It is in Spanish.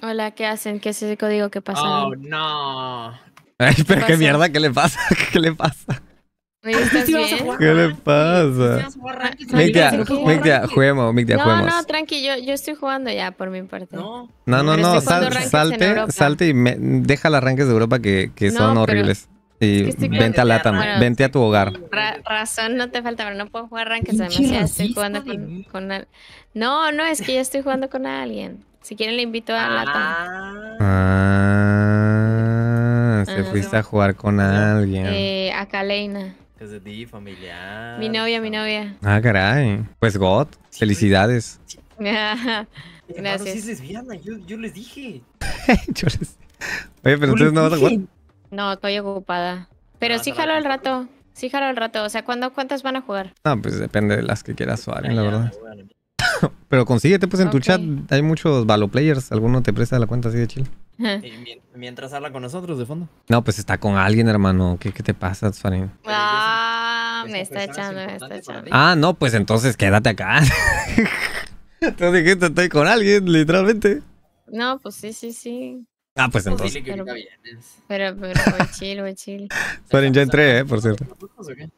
Hola, ¿qué hacen? ¿Qué es ese código que pasa? Oh, no. Ay, pero qué, mierda, ¿qué le pasa? ¿Qué le pasa? ¿Qué le pasa? Mictia, Mictia, juguemos, No, no, tranqui, yo, yo, estoy jugando ya por mi parte. No, no, no, no salte, salte y deja los arranques de Europa que, que son horribles. Y vente a Latam, vente a tu hogar. razón no te falta, pero no puedo jugar arranques, demasiado estoy jugando con, con No, no, es que yo estoy jugando con alguien. Si quieren le invito a la toma. Ah, ah, se fuiste a jugar con alguien. Eh, a Kaleina. Es ti, familiar. Mi novia, mi novia. Ah, caray. Pues God, felicidades. Gracias. yo, les dije. Oye, pero entonces no vas a No, estoy ocupada. Pero sí jalo al rato. Sí jalo al rato. O sea, ¿cuándo, ¿cuántas van a jugar? Ah, pues depende de las que quieras o la ah, verdad. Bueno, Pero consíguete, pues en tu chat hay muchos players ¿Alguno te presta la cuenta así de chile? mientras habla con nosotros de fondo. No, pues está con alguien, hermano. ¿Qué, qué te pasa, Farin? Ah, me está echando, me está echando. Ah, no, pues entonces quédate acá. entonces dijiste, estoy con alguien, literalmente. No, pues sí, sí, sí. Ah, pues, pues entonces. Pero, pero, voy pues, chill, voy pues, chill. Farin, ya entré, ¿eh? Por cierto.